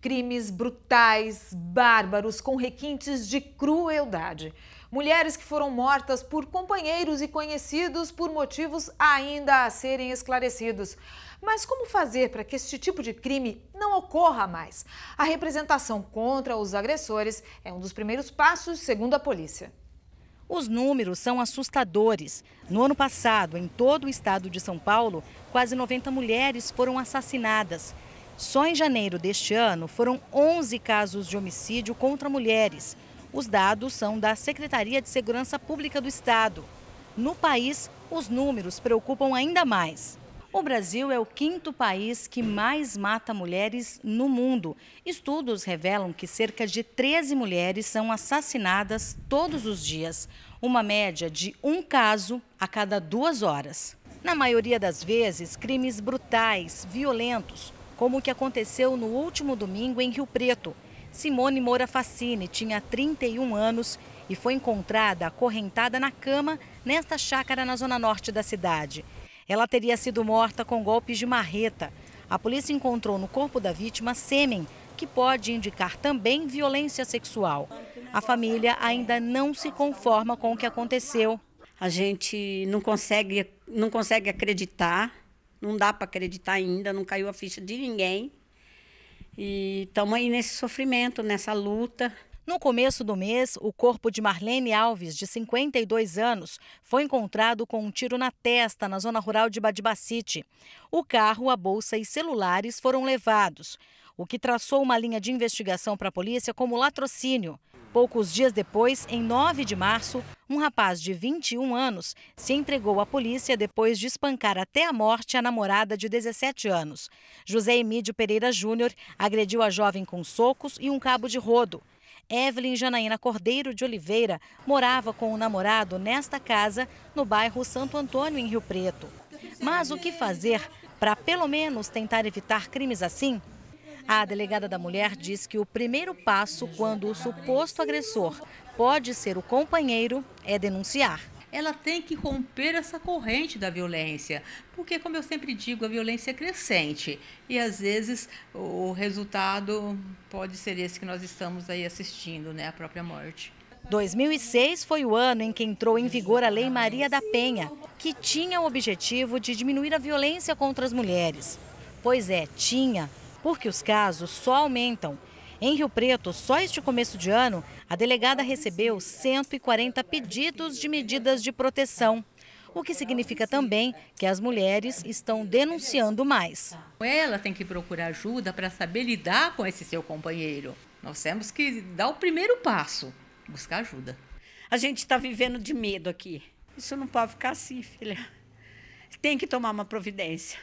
Crimes brutais, bárbaros, com requintes de crueldade. Mulheres que foram mortas por companheiros e conhecidos por motivos ainda a serem esclarecidos. Mas como fazer para que este tipo de crime não ocorra mais? A representação contra os agressores é um dos primeiros passos, segundo a polícia. Os números são assustadores. No ano passado, em todo o estado de São Paulo, quase 90 mulheres foram assassinadas. Só em janeiro deste ano foram 11 casos de homicídio contra mulheres. Os dados são da Secretaria de Segurança Pública do Estado. No país, os números preocupam ainda mais. O Brasil é o quinto país que mais mata mulheres no mundo. Estudos revelam que cerca de 13 mulheres são assassinadas todos os dias, uma média de um caso a cada duas horas. Na maioria das vezes, crimes brutais, violentos, como o que aconteceu no último domingo em Rio Preto. Simone Moura Facine tinha 31 anos e foi encontrada acorrentada na cama nesta chácara na zona norte da cidade. Ela teria sido morta com golpes de marreta. A polícia encontrou no corpo da vítima sêmen, que pode indicar também violência sexual. A família ainda não se conforma com o que aconteceu. A gente não consegue, não consegue acreditar não dá para acreditar ainda, não caiu a ficha de ninguém. E estamos aí nesse sofrimento, nessa luta. No começo do mês, o corpo de Marlene Alves, de 52 anos, foi encontrado com um tiro na testa na zona rural de Badibacite. O carro, a bolsa e celulares foram levados, o que traçou uma linha de investigação para a polícia como latrocínio. Poucos dias depois, em 9 de março, um rapaz de 21 anos se entregou à polícia depois de espancar até a morte a namorada de 17 anos. José Emídio Pereira Júnior agrediu a jovem com socos e um cabo de rodo. Evelyn Janaína Cordeiro de Oliveira morava com o namorado nesta casa, no bairro Santo Antônio, em Rio Preto. Mas o que fazer para pelo menos tentar evitar crimes assim? A delegada da mulher diz que o primeiro passo quando o suposto agressor pode ser o companheiro é denunciar ela tem que romper essa corrente da violência, porque, como eu sempre digo, a violência é crescente e às vezes o resultado pode ser esse que nós estamos aí assistindo, né, a própria morte. 2006 foi o ano em que entrou em vigor a Lei Maria da Penha, que tinha o objetivo de diminuir a violência contra as mulheres. Pois é, tinha, porque os casos só aumentam. Em Rio Preto, só este começo de ano, a delegada recebeu 140 pedidos de medidas de proteção. O que significa também que as mulheres estão denunciando mais. Ela tem que procurar ajuda para saber lidar com esse seu companheiro. Nós temos que dar o primeiro passo buscar ajuda. A gente está vivendo de medo aqui. Isso não pode ficar assim, filha. Tem que tomar uma providência.